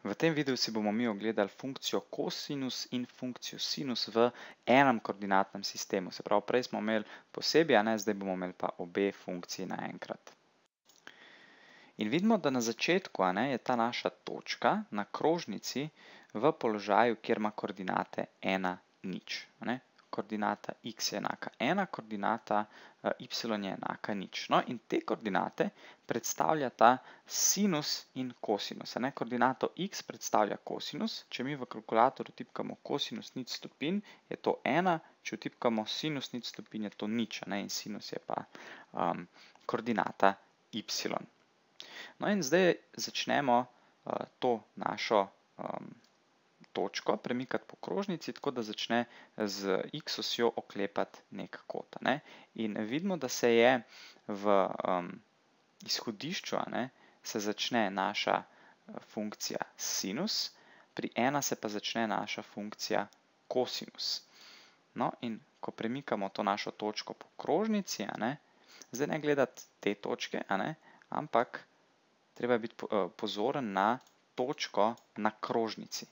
V tem videu si bomo mi ogledali funkcijo kosinus in funkcijo sinus v enem koordinatnem sistemu. Se pravi, prej smo imeli posebej, a ne, zdaj bomo imeli pa obe funkciji naenkrat. In vidimo, da na začetku je ta naša točka na krožnici v položaju, kjer ima koordinate 1, nič koordinata x je enaka 1, koordinata eh, y je enaka nič. No, in te koordinate predstavljata sinus in kosinus. Ne? Koordinato x predstavlja kosinus, če mi v kalkulatorju tipkamo kosinus nič stopin, je to 1, če vtipkamo sinus nič stopin, je to nič, ne? in sinus je pa um, koordinata y. No, in zdaj začnemo uh, to našo um, točko premikati po krožnici, tako da začne z x osjo oklepati nek kot. Ne? In vidimo, da se je v um, izhodišču, a ne, se začne naša eh, funkcija sinus, pri ena se pa začne naša funkcija kosinus. No, in ko premikamo to našo točko po krožnici, a ne, zdaj ne gledati te točke, a ne, ampak treba biti eh, pozoren na točko na krožnici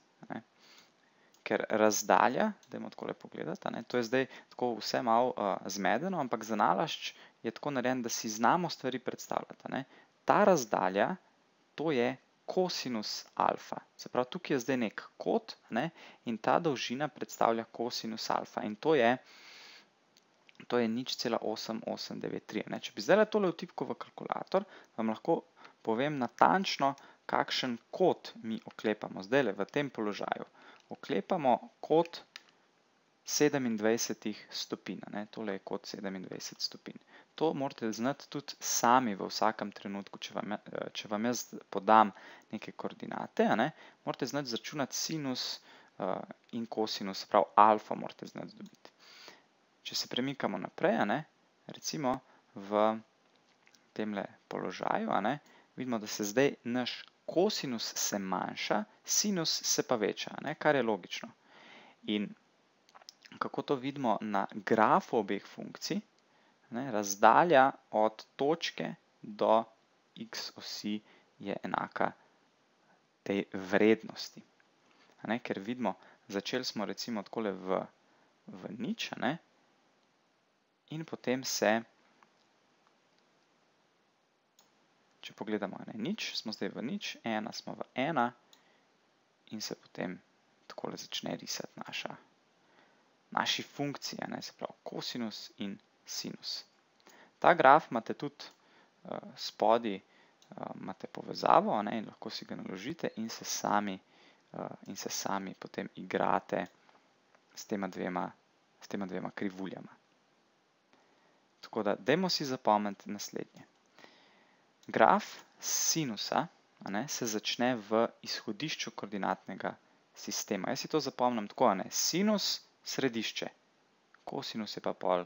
ker razdalja, dajmo tako lepo gledati, to je zdaj tako vse malo zmedeno, ampak zanalašč je tako narejen, da si znamo stvari predstavljati. Ta razdalja, to je kosinus alfa. Se pravi, tukaj je zdaj nek kot in ta dolžina predstavlja kosinus alfa in to je To je nič cela 8893. Če bi zdaj tole vtipko v kalkulator, vam lahko povem natančno, kakšen kot mi oklepamo zdaj v tem položaju oklepamo kot 27 stopina. Tole je kot 27 stopin. To morate znati tudi sami v vsakem trenutku, če vam jaz podam neke koordinate. Morate znati začunati sinus eh, in kosinus, prav alfa morate znati dobiti. Če se premikamo naprej, recimo v temle položaju, vidimo, da se zdaj naš kosinus se manjša, sinus se pa veča, ne? kar je logično. In kako to vidimo na grafu obeh funkcij, ne? razdalja od točke do x osi je enaka tej vrednosti. Ne? Ker vidimo, začeli smo recimo takole v, v nič, ne? in potem se vrednosti, če pogledamo ne, nič, smo zdaj v nič, ena smo v ena in se potem takole začne risati naša, naši funkcije, ne, se pravi kosinus in sinus. Ta graf imate tudi uh, eh, spodi, uh, eh, imate povezavo ne, in lahko si ga naložite in se, sami, uh, in se sami potem igrate s tema dvema, s tema dvema krivuljama. Tako da, dajmo si zapomeniti naslednje graf sinusa a ne, se začne v izhodišču koordinatnega sistema. Jaz si to zapomnim tako, a ne, sinus središče, kosinus je pa pol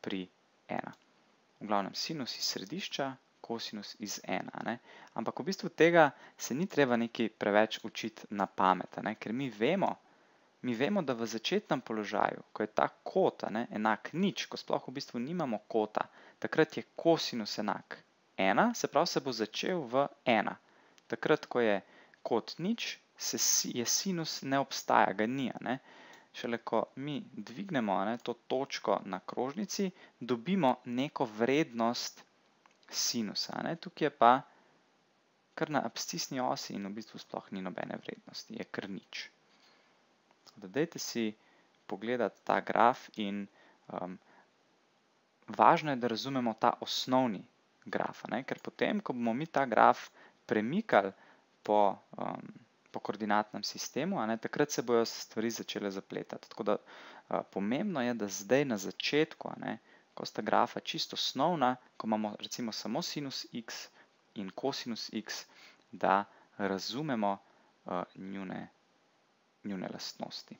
pri ena. V glavnem sinus iz središča, kosinus iz ena. A ne. Ampak v bistvu tega se ni treba nekaj preveč učiti na pamet, a ne, ker mi vemo, mi vemo, da v začetnem položaju, ko je ta kota ne, enak nič, ko sploh v bistvu nimamo kota, takrat je kosinus enak ena, se pravi, se bo začel v ena. Takrat, ko je kot nič, se je sinus ne obstaja, ga nija. Šele, ko mi dvignemo to točko na krožnici, dobimo neko vrednost sinusa. Tukaj je pa kar na abscisni osi in v bistvu sploh ni nobene vrednosti, je kar nič. Dajte si pogledati ta graf in... Um, važno je, da razumemo ta osnovni grafa. Ne? Ker potem, ko bomo mi ta graf premikali po, um, po koordinatnem sistemu, ne, takrat se bodo stvari začele zapletati. Tako da uh, pomembno je, da zdaj na začetku, ne, ko sta grafa čisto osnovna, ko imamo recimo samo sinus x in kosinus x, da razumemo uh, njune, njune lastnosti.